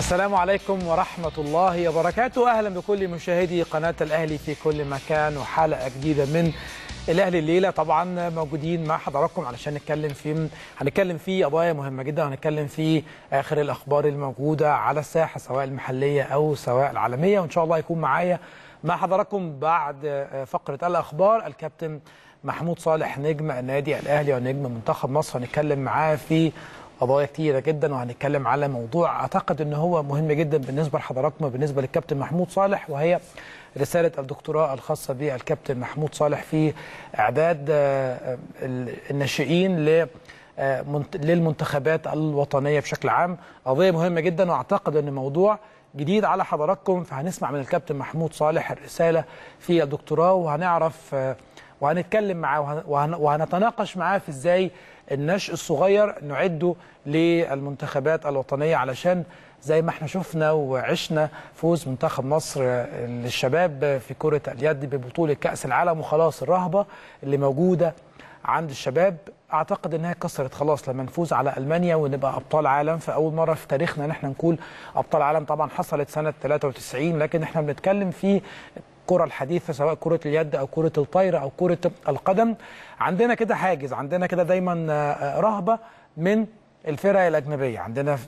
السلام عليكم ورحمة الله وبركاته أهلا بكل مشاهدي قناة الأهلي في كل مكان وحلقة جديدة من الأهلي الليلة طبعا موجودين مع حضراتكم علشان نتكلم في هنتكلم في قضايا مهمة جدا هنتكلم في آخر الأخبار الموجودة على الساحة سواء المحلية أو سواء العالمية وإن شاء الله يكون معايا مع حضراتكم بعد آه، فقرة الأخبار الكابتن محمود صالح نجم النادي الأهلي ونجم منتخب مصر هنتكلم معاه في قضايا كتيرة جدا وهنتكلم على موضوع أعتقد أن هو مهم جدا بالنسبة لحضراتكم وبالنسبة للكابتن محمود صالح وهي رسالة الدكتوراه الخاصة بالكابتن محمود صالح في إعداد آه، الناشئين آه، للمنتخبات الوطنية بشكل عام قضية مهمة جدا وأعتقد أن موضوع جديد على حضراتكم فهنسمع من الكابتن محمود صالح الرسالة في الدكتوراه وهنعرف آه، وهنتكلم معاه وهنتناقش معاه في إزاي النشء الصغير نعده للمنتخبات الوطنية علشان زي ما احنا شفنا وعشنا فوز منتخب مصر للشباب في كرة اليد ببطولة كأس العالم وخلاص الرهبة اللي موجودة عند الشباب اعتقد انها كسرت خلاص لما نفوز على المانيا ونبقى ابطال عالم فاول مره في تاريخنا ان احنا نقول ابطال عالم طبعا حصلت سنه 93 لكن احنا بنتكلم في الكرة الحديثة سواء كرة اليد أو كرة الطايرة أو كرة القدم عندنا كده حاجز عندنا كده دايما آه، آه، رهبة من الفرق الأجنبية عندنا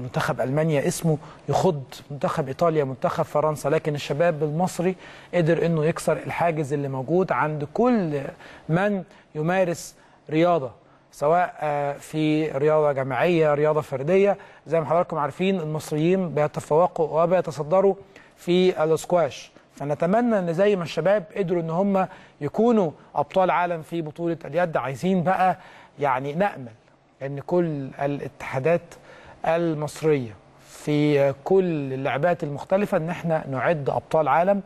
منتخب ألمانيا اسمه يخض منتخب إيطاليا منتخب فرنسا لكن الشباب المصري قدر أنه يكسر الحاجز اللي موجود عند كل من يمارس رياضة سواء آه، في رياضة جماعية رياضة فردية زي ما حضراتكم عارفين المصريين بيتفوقوا وبيتصدروا في الاسكواش فنتمنى ان زي ما الشباب قدروا ان هم يكونوا ابطال عالم في بطوله اليد عايزين بقى يعني نامل ان كل الاتحادات المصريه في كل اللعبات المختلفه ان احنا نعد ابطال عالم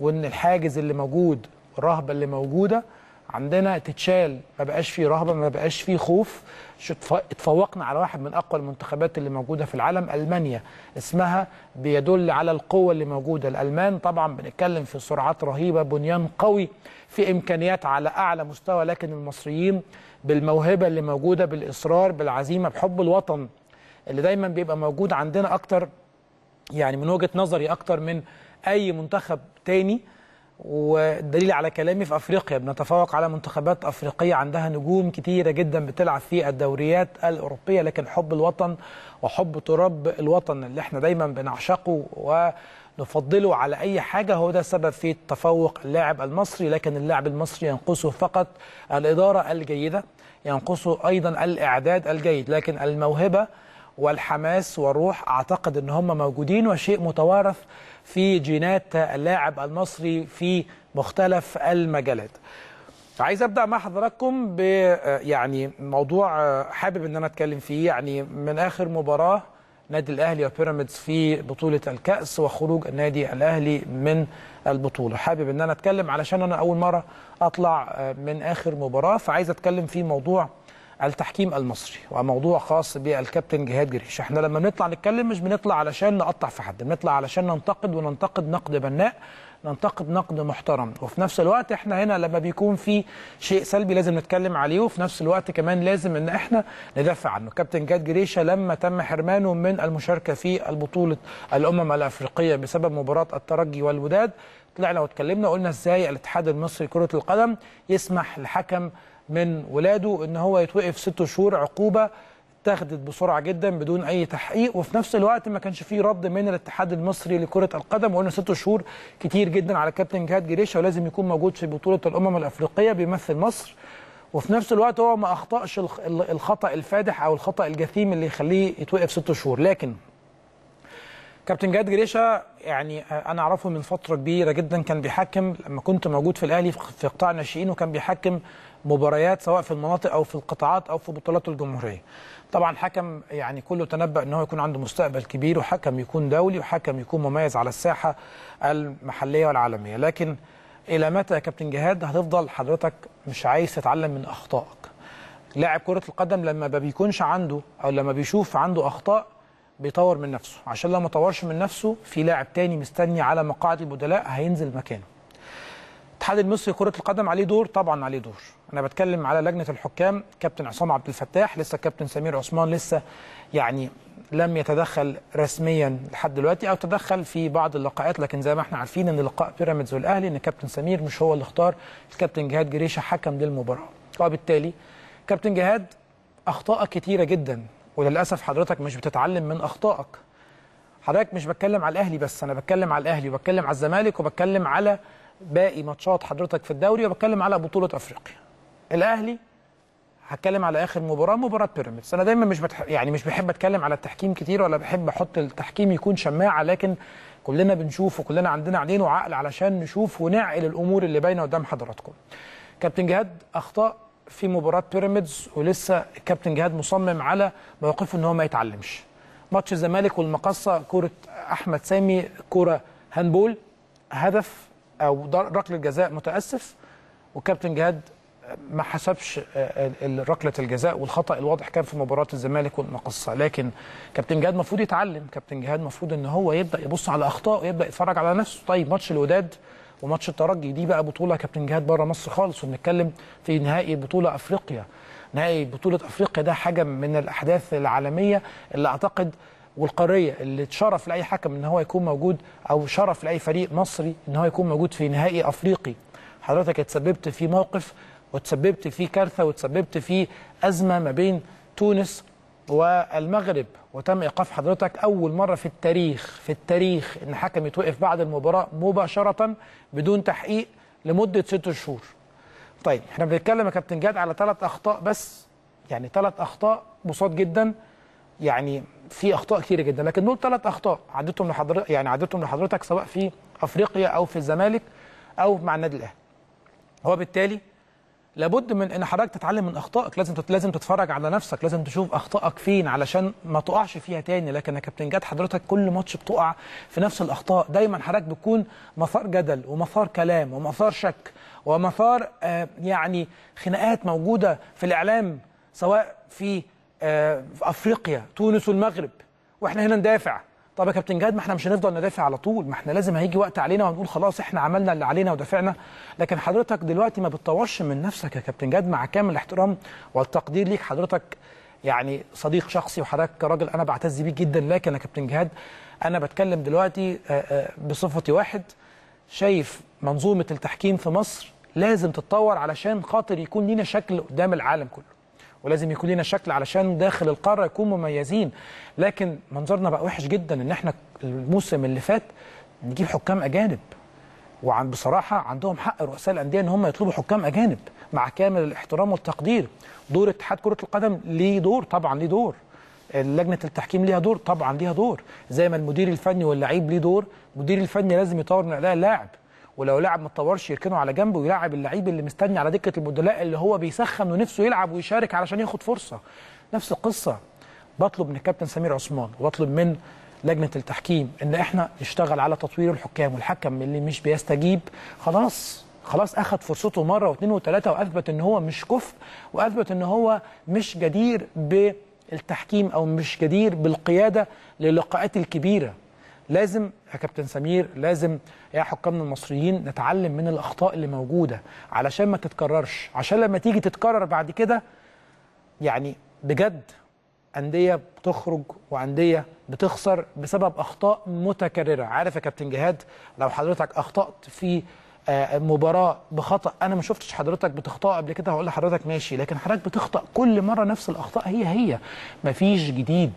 وان الحاجز اللي موجود والرهبه اللي موجوده عندنا تتشال ما بقاش فيه رهبه ما بقاش فيه خوف اتفوقنا على واحد من اقوى المنتخبات اللي موجوده في العالم المانيا اسمها بيدل على القوه اللي موجوده الالمان طبعا بنتكلم في سرعات رهيبه بنيان قوي في امكانيات على اعلى مستوى لكن المصريين بالموهبه اللي موجوده بالاصرار بالعزيمه بحب الوطن اللي دايما بيبقى موجود عندنا اكتر يعني من وجهه نظري اكتر من اي منتخب تاني والدليل على كلامي في افريقيا بنتفوق على منتخبات افريقيه عندها نجوم كتيره جدا بتلعب في الدوريات الاوروبيه لكن حب الوطن وحب تراب الوطن اللي احنا دايما بنعشقه ونفضله على اي حاجه هو ده السبب في تفوق اللاعب المصري لكن اللاعب المصري ينقصه فقط الاداره الجيده ينقصه ايضا الاعداد الجيد لكن الموهبه والحماس والروح أعتقد أن هم موجودين وشيء متوارث في جينات اللاعب المصري في مختلف المجالات عايز ابدا مع حضراتكم ب يعني موضوع حابب ان انا اتكلم فيه يعني من اخر مباراه نادي الاهلي وبيراميدز في بطوله الكاس وخروج النادي الاهلي من البطوله حابب ان انا اتكلم علشان انا اول مره اطلع من اخر مباراه فعايز اتكلم في موضوع التحكيم المصري وموضوع خاص بالكابتن جهاد جريش احنا لما بنطلع نتكلم مش بنطلع علشان نقطع في حد بنطلع علشان ننتقد وننتقد نقد بناء ننتقد نقد محترم وفي نفس الوقت احنا هنا لما بيكون في شيء سلبي لازم نتكلم عليه وفي نفس الوقت كمان لازم ان احنا ندافع عنه كابتن جاد جريشة لما تم حرمانه من المشاركة في البطولة الأمم الأفريقية بسبب مباراة الترجي والوداد طلعنا واتكلمنا قلنا ازاي الاتحاد المصري لكرة القدم يسمح لحكم من ولاده ان هو يتوقف ست شهور عقوبه اتخذت بسرعه جدا بدون اي تحقيق وفي نفس الوقت ما كانش فيه رد من الاتحاد المصري لكره القدم وقلنا ست شهور كتير جدا على كابتن جهاد جريشه ولازم يكون موجود في بطوله الامم الافريقيه بيمثل مصر وفي نفس الوقت هو ما اخطاش الخطا الفادح او الخطا الجثيم اللي يخليه يتوقف ست شهور لكن كابتن جهاد جريشه يعني انا اعرفه من فتره كبيره جدا كان بيحكم لما كنت موجود في الاهلي في قطاع الناشئين وكان بيحكم مباريات سواء في المناطق او في القطاعات او في بطولات الجمهوريه طبعا حكم يعني كله تنبأ ان هو يكون عنده مستقبل كبير وحكم يكون دولي وحكم يكون مميز على الساحه المحليه والعالميه لكن الى متى يا كابتن جهاد هتفضل حضرتك مش عايز تتعلم من اخطائك لاعب كره القدم لما ما بيكونش عنده او لما بيشوف عنده اخطاء بيطور من نفسه عشان لو ما طورش من نفسه في لاعب تاني مستني على مقاعد البدلاء هينزل مكانه الاتحاد المصري كرة القدم عليه دور طبعا عليه دور انا بتكلم على لجنة الحكام كابتن عصام عبد الفتاح لسه كابتن سمير عثمان لسه يعني لم يتدخل رسميا لحد دلوقتي او تدخل في بعض اللقاءات لكن زي ما احنا عارفين ان لقاء بيراميدز والاهلي ان كابتن سمير مش هو اللي اختار الكابتن جهاد جريشه حكم للمباراه وبالتالي كابتن جهاد اخطاء كتيره جدا وللاسف حضرتك مش بتتعلم من اخطائك حضرتك مش بتكلم على الاهلي بس انا بتكلم على الاهلي وبتكلم على الزمالك وبتكلم على باقي ماتشات حضرتك في الدوري وبتكلم على بطوله افريقيا الاهلي هتكلم على اخر مباراه مباراه بيراميدز انا دايما مش بتح... يعني مش بحب اتكلم على التحكيم كتير ولا بحب احط التحكيم يكون شماعه لكن كلنا بنشوف وكلنا عندنا عينين وعقل علشان نشوف ونعقل الامور اللي باينه قدام حضراتكم كابتن جهاد اخطاء في مباراه بيراميدز ولسه الكابتن جهاد مصمم على موقفه ان هو ما يتعلمش ماتش الزمالك والمقصه كره احمد سامي كره هاندبول هدف او ركله جزاء متاسف وكابتن جهاد ما حسبش آه، ركله الجزاء والخطا الواضح كان في مباراه الزمالك والمقصه لكن كابتن جهاد المفروض يتعلم كابتن جهاد المفروض ان هو يبدا يبص على اخطائه ويبدا يتفرج على نفسه طيب ماتش الوداد وماتش الترجي دي بقى بطوله كابتن جهاد بره مصر خالص وبنتكلم في نهائي بطوله افريقيا نهائي بطوله افريقيا ده حاجه من الاحداث العالميه اللي اعتقد والقاريه اللي تشرف لاي حكم ان هو يكون موجود او شرف لاي فريق مصري ان هو يكون موجود في نهائي افريقي حضرتك اتسببت في موقف وتسببت في كارثه وتسببت في ازمه ما بين تونس والمغرب وتم ايقاف حضرتك اول مره في التاريخ في التاريخ ان حكم يتوقف بعد المباراه مباشره بدون تحقيق لمده ست شهور. طيب احنا بنتكلم يا كابتن جاد على ثلاث اخطاء بس يعني ثلاث اخطاء بساط جدا يعني في اخطاء كثيره جدا لكن دول ثلاث اخطاء عدتهم لحضرتك يعني عدتهم لحضرتك سواء في افريقيا او في الزمالك او مع النادي الاهلي هو بالتالي لابد من ان حضرتك تتعلم من اخطائك لازم لازم تتفرج على نفسك لازم تشوف اخطائك فين علشان ما تقعش فيها تاني لكن يا كابتن جاد حضرتك كل ماتش بتقع في نفس الاخطاء دايما حضرتك بتكون مثار جدل ومثار كلام ومثار شك ومثار آه يعني خناقات موجوده في الاعلام سواء في في آه، افريقيا تونس والمغرب واحنا هنا ندافع طب يا كابتن جاد ما احنا مش هنفضل ندافع على طول ما احنا لازم هيجي وقت علينا وهنقول خلاص احنا عملنا اللي علينا ودافعنا لكن حضرتك دلوقتي ما بتطورش من نفسك يا كابتن جاد مع كامل الاحترام والتقدير ليك حضرتك يعني صديق شخصي وحضرتك كراجل انا بعتز بيك جدا لكن يا كابتن جهاد انا بتكلم دلوقتي آه، آه، بصفتي واحد شايف منظومه التحكيم في مصر لازم تتطور علشان خاطر يكون لينا شكل قدام العالم كله ولازم يكون لنا شكل علشان داخل القاره يكون مميزين لكن منظرنا بقى وحش جدا ان احنا الموسم اللي فات نجيب حكام اجانب وعن بصراحه عندهم حق رؤساء الانديه ان هم يطلبوا حكام اجانب مع كامل الاحترام والتقدير دور اتحاد كره القدم ليه دور طبعا ليه دور لجنه التحكيم ليها دور طبعا ليها دور زي ما المدير الفني واللعيب ليه دور المدير الفني لازم يطور من اداء اللاعب ولو لاعب ما اتطورش يركنه على جنب ويلعب اللعيب اللي مستني على دكه البدلاء اللي هو بيسخن ونفسه يلعب ويشارك علشان ياخد فرصه نفس القصه بطلب من الكابتن سمير عثمان وبطلب من لجنه التحكيم ان احنا نشتغل على تطوير الحكام والحكم اللي مش بيستجيب خلاص خلاص اخذ فرصته مره واثنين وثلاثه واثبت ان هو مش كفء واثبت ان هو مش جدير بالتحكيم او مش جدير بالقياده للقاءات الكبيره لازم يا كابتن سمير لازم يا حكامنا المصريين نتعلم من الاخطاء اللي موجوده علشان ما تتكررش عشان لما تيجي تتكرر بعد كده يعني بجد انديه بتخرج وانديه بتخسر بسبب اخطاء متكرره عارف يا كابتن جهاد لو حضرتك اخطات في آه، مباراه بخطا انا ما شفتش حضرتك بتخطا قبل كده هقول لحضرتك ماشي لكن حضرتك بتخطا كل مره نفس الاخطاء هي هي مفيش جديد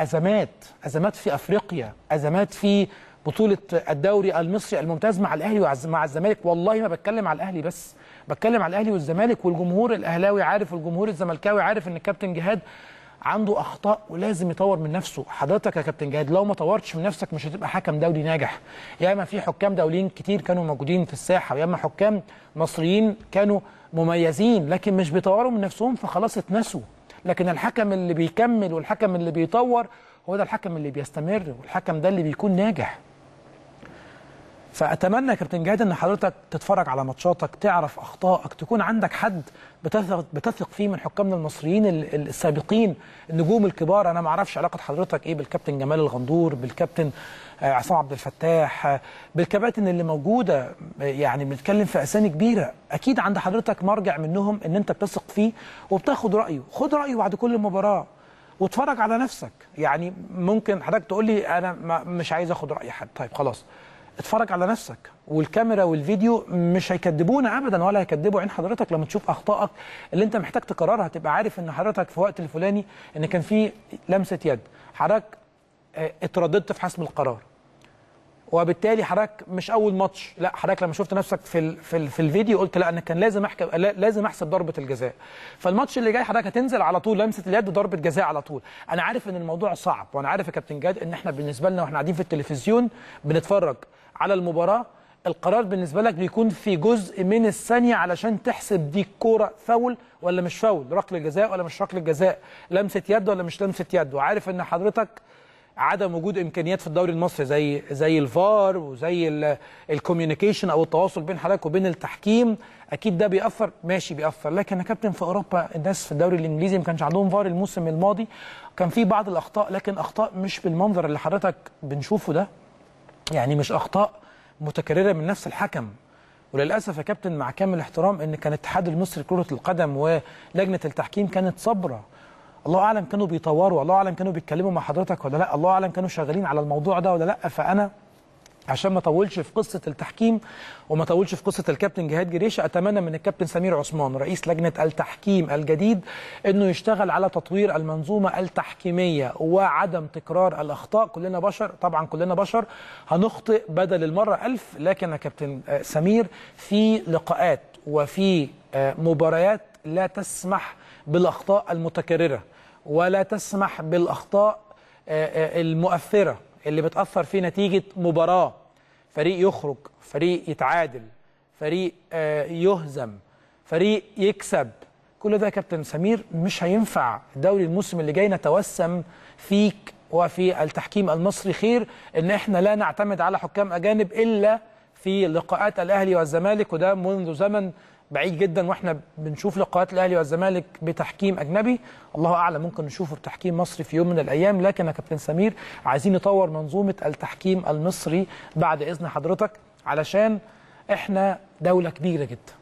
أزمات أزمات في أفريقيا أزمات في بطولة الدوري المصري الممتاز مع الأهلي مع الزمالك والله ما بتكلم على الأهلي بس بتكلم على الأهلي والزمالك والجمهور الأهلاوي عارف والجمهور الزملكاوي عارف إن الكابتن جهاد عنده اخطاء ولازم يطور من نفسه حضرتك يا كابتن جهاد لو ما طورتش من نفسك مش هتبقى حكم دولي ناجح يا اما في حكام دوليين كتير كانوا موجودين في الساحه ويا اما حكام مصريين كانوا مميزين لكن مش بيطوروا من نفسهم فخلاص اتنسوا لكن الحكم اللي بيكمل والحكم اللي بيطور هو ده الحكم اللي بيستمر والحكم ده اللي بيكون ناجح فاتمنى يا كابتن جهاد ان حضرتك تتفرج على ماتشاتك تعرف اخطائك تكون عندك حد بتثق بتثق فيه من حكامنا المصريين السابقين النجوم الكبار انا ما اعرفش علاقه حضرتك ايه بالكابتن جمال الغندور بالكابتن عصام عبد الفتاح بالكباتن اللي موجوده يعني بنتكلم في اسامي كبيره اكيد عند حضرتك مرجع منهم ان انت بتثق فيه وبتاخد رايه خد رايه بعد كل مباراه واتفرج على نفسك يعني ممكن حضرتك تقول لي انا مش عايز اخد راي حد طيب خلاص اتفرج على نفسك والكاميرا والفيديو مش هيكدبونا ابدا ولا هيكدبوا عين حضرتك لما تشوف اخطائك اللي انت محتاج تكررها تبقى عارف ان حضرتك في وقت الفلاني ان كان في لمسه يد حضرتك آه، اترددت في حسم القرار وبالتالي حضرتك مش اول ماتش لا حضرتك لما شفت نفسك في ال في, ال في الفيديو قلت لا انا كان لازم احكم لازم احسب ضربه الجزاء فالماتش اللي جاي حضرتك هتنزل على طول لمسه اليد ضربه جزاء على طول انا عارف ان الموضوع صعب وانا عارف يا كابتن جاد ان احنا بالنسبه لنا واحنا قاعدين في التلفزيون بنتفرج على المباراه القرار بالنسبه لك بيكون في جزء من الثانيه علشان تحسب دي الكوره فاول ولا مش فاول ركله جزاء ولا مش ركله جزاء لمسه يد ولا مش لمسه يد وعارف ان حضرتك عدم وجود امكانيات في الدوري المصري زي زي الفار وزي الكوميونيكيشن او التواصل بين حضرتك وبين التحكيم اكيد ده بيأثر ماشي بيأثر لكن يا كابتن في اوروبا الناس في الدوري الانجليزي ما كانش عندهم فار الموسم الماضي كان في بعض الاخطاء لكن اخطاء مش بالمنظر اللي حضرتك بنشوفه ده يعني مش اخطاء متكرره من نفس الحكم وللاسف يا كابتن مع كامل الاحترام ان كان الاتحاد المصري لكره القدم ولجنه التحكيم كانت صبره الله اعلم كانوا بيطوروا الله اعلم كانوا بيتكلموا مع حضرتك ولا لا الله اعلم كانوا شغالين على الموضوع ده ولا لا فانا عشان ما اطولش في قصه التحكيم وما اطولش في قصه الكابتن جهاد جريشه اتمنى من الكابتن سمير عثمان رئيس لجنه التحكيم الجديد انه يشتغل على تطوير المنظومه التحكيميه وعدم تكرار الاخطاء كلنا بشر طبعا كلنا بشر هنخطئ بدل المره ألف لكن يا كابتن آه، سمير في لقاءات وفي آه، مباريات لا تسمح بالاخطاء المتكرره ولا تسمح بالاخطاء آه، المؤثره اللي بتأثر فيه نتيجة مباراة فريق يخرج فريق يتعادل فريق آه، يهزم فريق يكسب كل ده يا كابتن سمير مش هينفع الدوري الموسم اللي جاي نتوسم فيك وفي التحكيم المصري خير ان احنا لا نعتمد على حكام اجانب الا في لقاءات الاهلي والزمالك وده منذ زمن بعيد جدا واحنا بنشوف لقاءات الاهلي والزمالك بتحكيم اجنبي الله اعلم ممكن نشوفه بتحكيم مصري في يوم من الايام لكن يا كابتن سمير عايزين نطور منظومه التحكيم المصري بعد اذن حضرتك علشان احنا دوله كبيره جدا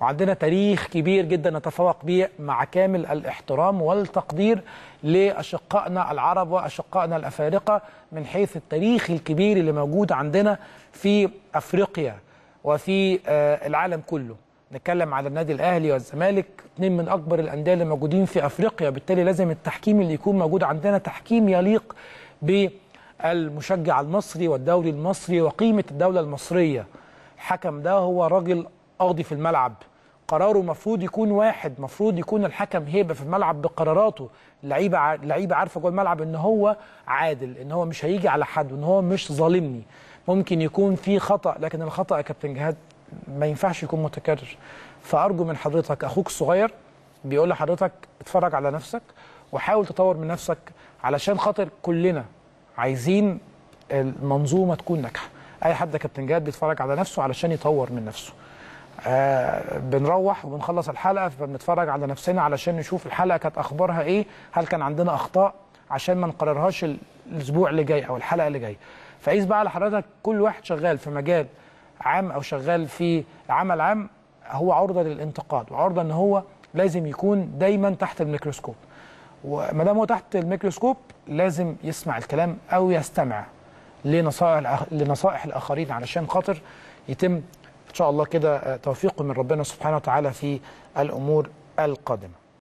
وعندنا تاريخ كبير جدا نتفوق به مع كامل الاحترام والتقدير لاشقائنا العرب واشقائنا الافارقه من حيث التاريخ الكبير اللي موجود عندنا في افريقيا وفي آه، العالم كله نتكلم على النادي الاهلي والزمالك اثنين من اكبر الانديه اللي موجودين في افريقيا بالتالي لازم التحكيم اللي يكون موجود عندنا تحكيم يليق بالمشجع المصري والدوري المصري وقيمه الدوله المصريه الحكم ده هو راجل قاضي في الملعب قراره مفروض يكون واحد مفروض يكون الحكم هيبه في الملعب بقراراته اللعيبه اللعيبه عارفه جوه الملعب ان هو عادل ان هو مش هيجي على حد وان هو مش ظالمني ممكن يكون في خطا لكن الخطا يا كابتن جهاد ما ينفعش يكون متكرر فارجو من حضرتك اخوك الصغير بيقول لحضرتك اتفرج على نفسك وحاول تطور من نفسك علشان خاطر كلنا عايزين المنظومه تكون ناجحه اي حد كابتن جاد بيتفرج على نفسه علشان يطور من نفسه آه بنروح وبنخلص الحلقه فبنتفرج على نفسنا علشان نشوف الحلقه كانت اخبارها ايه هل كان عندنا اخطاء عشان ما نقررهاش الاسبوع اللي جاي او الحلقه اللي جايه فقيس بقى على حضرتك كل واحد شغال في مجال عام او شغال في عمل عام هو عرضه للانتقاد وعرضه ان هو لازم يكون دايما تحت الميكروسكوب وما دام هو تحت الميكروسكوب لازم يسمع الكلام او يستمع لنصائح لنصائح الاخرين علشان خاطر يتم ان شاء الله كده توفيقه من ربنا سبحانه وتعالى في الامور القادمه